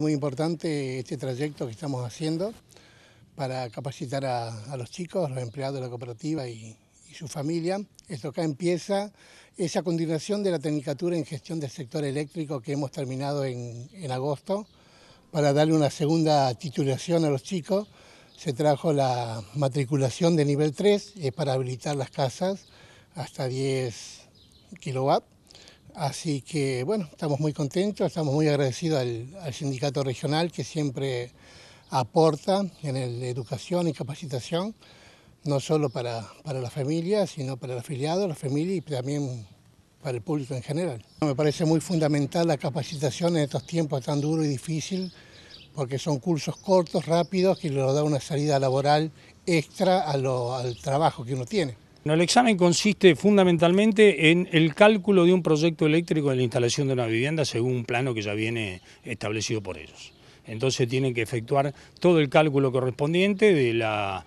Muy importante este trayecto que estamos haciendo para capacitar a, los chicos, los empleados de la cooperativa y, su familia. Esto acá empieza, esa continuación de la Tecnicatura en Gestión del Sector Eléctrico que hemos terminado en, agosto para darle una segunda titulación a los chicos. Se trajo la matriculación de nivel 3, es para habilitar las casas hasta 10 kilowatts Así que bueno, estamos muy contentos, estamos muy agradecidos al, sindicato regional que siempre aporta en la educación y capacitación, no solo para, la familia, sino para el afiliado, la familia y también para el público en general. Me parece muy fundamental la capacitación en estos tiempos tan duros y difíciles, porque son cursos cortos, rápidos, que le da una salida laboral extra al trabajo que uno tiene. El examen consiste fundamentalmente en el cálculo de un proyecto eléctrico en la instalación de una vivienda según un plano que ya viene establecido por ellos. Entonces tienen que efectuar todo el cálculo correspondiente de la,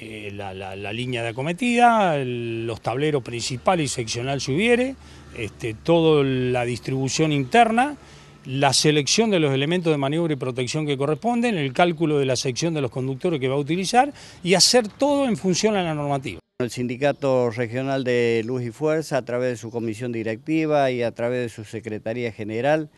eh, la, línea de acometida, los tableros principales y seccional si hubiere, este, toda la distribución interna, la selección de los elementos de maniobra y protección que corresponden, el cálculo de la sección de los conductores que va a utilizar y hacer todo en función a la normativa. El Sindicato Regional de Luz y Fuerza, a través de su comisión directiva y a través de su Secretaría General,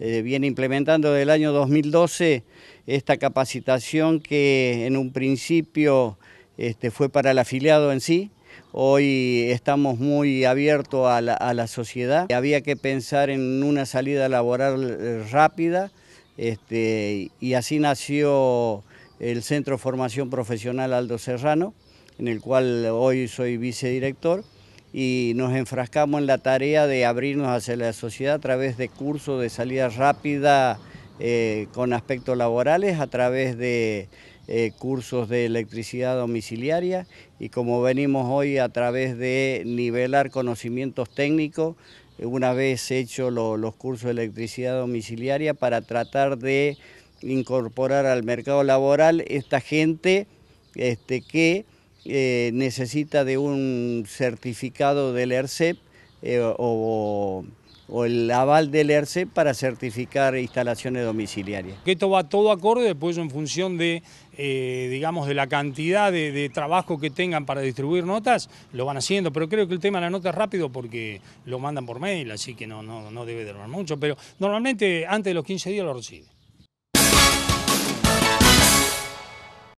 eh, viene implementando desde el año 2012 esta capacitación que en un principio este, fue para el afiliado en sí, Hoy estamos muy abiertos a la, sociedad. Había que pensar en una salida laboral eh, rápida este, y así nació el Centro de Formación Profesional Aldo Serrano en el cual hoy soy vicedirector, y nos enfrascamos en la tarea de abrirnos hacia la sociedad a través de cursos de salida rápida eh, con aspectos laborales, a través de eh, cursos de electricidad domiciliaria y como venimos hoy a través de nivelar conocimientos técnicos, una vez hecho los cursos de electricidad domiciliaria para tratar de incorporar al mercado laboral esta gente este, que eh, necesita de un certificado del ERCEP eh, o, el aval del ERCEP para certificar instalaciones domiciliarias. Esto va todo acorde después en función de, eh, digamos, de la cantidad de, trabajo que tengan para distribuir notas, lo van haciendo, pero creo que el tema de la nota es rápido porque lo mandan por mail, así que no, no, no debe demorar mucho, pero normalmente antes de los 15 días lo reciben.